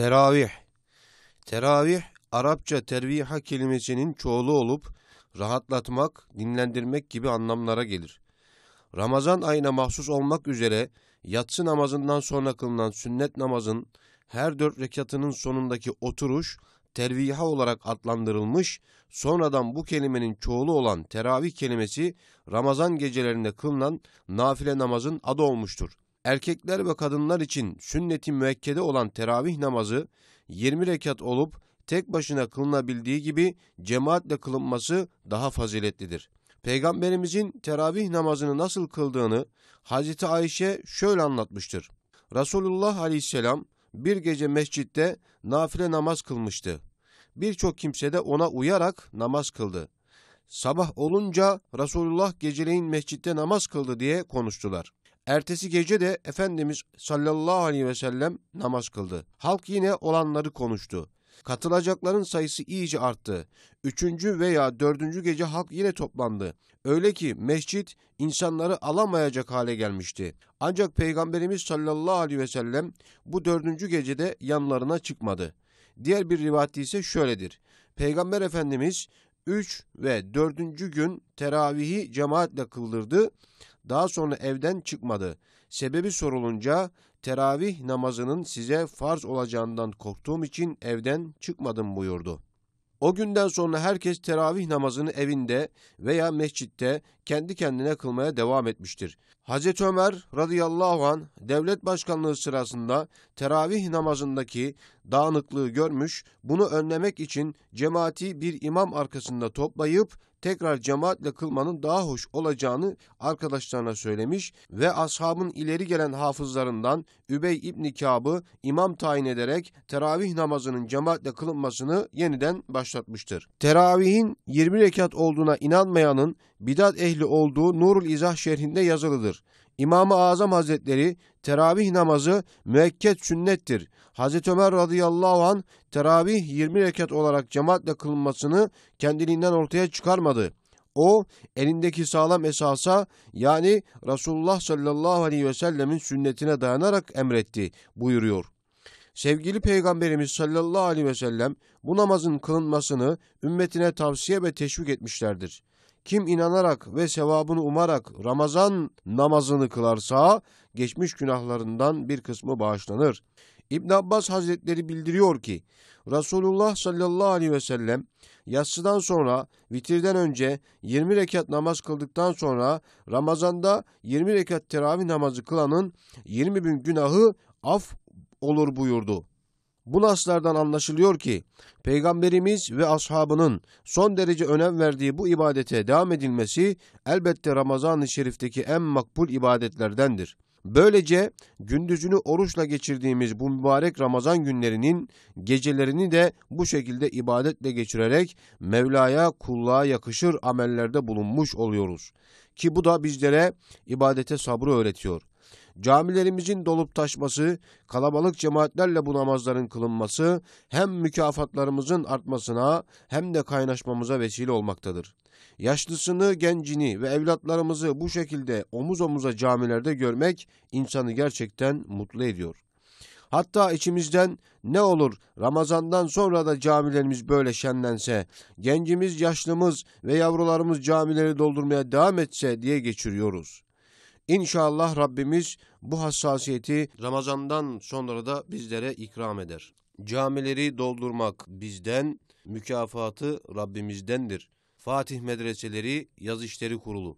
Teravih Teravih, Arapça terviha kelimesinin çoğulu olup rahatlatmak, dinlendirmek gibi anlamlara gelir. Ramazan ayına mahsus olmak üzere yatsı namazından sonra kılınan sünnet namazın her dört rekatının sonundaki oturuş terviha olarak adlandırılmış, sonradan bu kelimenin çoğulu olan teravih kelimesi Ramazan gecelerinde kılınan nafile namazın adı olmuştur erkekler ve kadınlar için sünnet-i müekkede olan teravih namazı 20 rekat olup tek başına kılınabildiği gibi cemaatle kılınması daha faziletlidir. Peygamberimizin teravih namazını nasıl kıldığını Hazreti Ayşe şöyle anlatmıştır. Resulullah aleyhisselam bir gece mescitte nafile namaz kılmıştı. Birçok kimse de ona uyarak namaz kıldı. Sabah olunca Resulullah geceleyin mescitte namaz kıldı diye konuştular. Ertesi gece de Efendimiz sallallahu aleyhi ve sellem namaz kıldı. Halk yine olanları konuştu. Katılacakların sayısı iyice arttı. Üçüncü veya dördüncü gece halk yine toplandı. Öyle ki mescit insanları alamayacak hale gelmişti. Ancak Peygamberimiz sallallahu aleyhi ve sellem bu dördüncü gecede yanlarına çıkmadı. Diğer bir rivayette ise şöyledir. Peygamber Efendimiz 3 ve 4. gün teravihi cemaatle kıldırdı. Daha sonra evden çıkmadı. Sebebi sorulunca teravih namazının size farz olacağından korktuğum için evden çıkmadım buyurdu. O günden sonra herkes teravih namazını evinde veya mescitte kendi kendine kılmaya devam etmiştir. Hz. Ömer radıyallahu an devlet başkanlığı sırasında teravih namazındaki dağınıklığı görmüş, bunu önlemek için cemaati bir imam arkasında toplayıp tekrar cemaatle kılmanın daha hoş olacağını arkadaşlarına söylemiş ve ashabın ileri gelen hafızlarından Übey İbni Kab'ı imam tayin ederek teravih namazının cemaatle kılınmasını yeniden başlatmıştır. Teravihin 20 rekat olduğuna inanmayanın bidat ehli olduğu Nurul İzah şerhinde yazılıdır. İmam-ı Azam Hazretleri teravih namazı müekket sünnettir. Hazreti Ömer radıyallahu an teravih 20 rekat olarak cemaatle kılınmasını kendiliğinden ortaya çıkarmadı. O elindeki sağlam esasa yani Resulullah sallallahu aleyhi ve sellemin sünnetine dayanarak emretti buyuruyor. Sevgili Peygamberimiz sallallahu aleyhi ve sellem bu namazın kılınmasını ümmetine tavsiye ve teşvik etmişlerdir. Kim inanarak ve sevabını umarak Ramazan namazını kılarsa geçmiş günahlarından bir kısmı bağışlanır. İbn Abbas Hazretleri bildiriyor ki Resulullah sallallahu aleyhi ve sellem yatsıdan sonra vitirden önce 20 rekat namaz kıldıktan sonra Ramazan'da 20 rekat teravih namazı kılanın 20 bin günahı af olur buyurdu. Bu naslardan anlaşılıyor ki Peygamberimiz ve ashabının son derece önem verdiği bu ibadete devam edilmesi elbette Ramazan-ı Şerif'teki en makbul ibadetlerdendir. Böylece gündüzünü oruçla geçirdiğimiz bu mübarek Ramazan günlerinin gecelerini de bu şekilde ibadetle geçirerek Mevla'ya kulluğa yakışır amellerde bulunmuş oluyoruz. Ki bu da bizlere ibadete sabrı öğretiyor camilerimizin dolup taşması, kalabalık cemaatlerle bu namazların kılınması hem mükafatlarımızın artmasına hem de kaynaşmamıza vesile olmaktadır. Yaşlısını, gencini ve evlatlarımızı bu şekilde omuz omuza camilerde görmek insanı gerçekten mutlu ediyor. Hatta içimizden ne olur Ramazan'dan sonra da camilerimiz böyle şenlense, gencimiz, yaşlımız ve yavrularımız camileri doldurmaya devam etse diye geçiriyoruz. İnşallah Rabbimiz bu hassasiyeti Ramazan'dan sonra da bizlere ikram eder. Camileri doldurmak bizden, mükafatı Rabbimizdendir. Fatih Medreseleri Yaz İşleri Kurulu.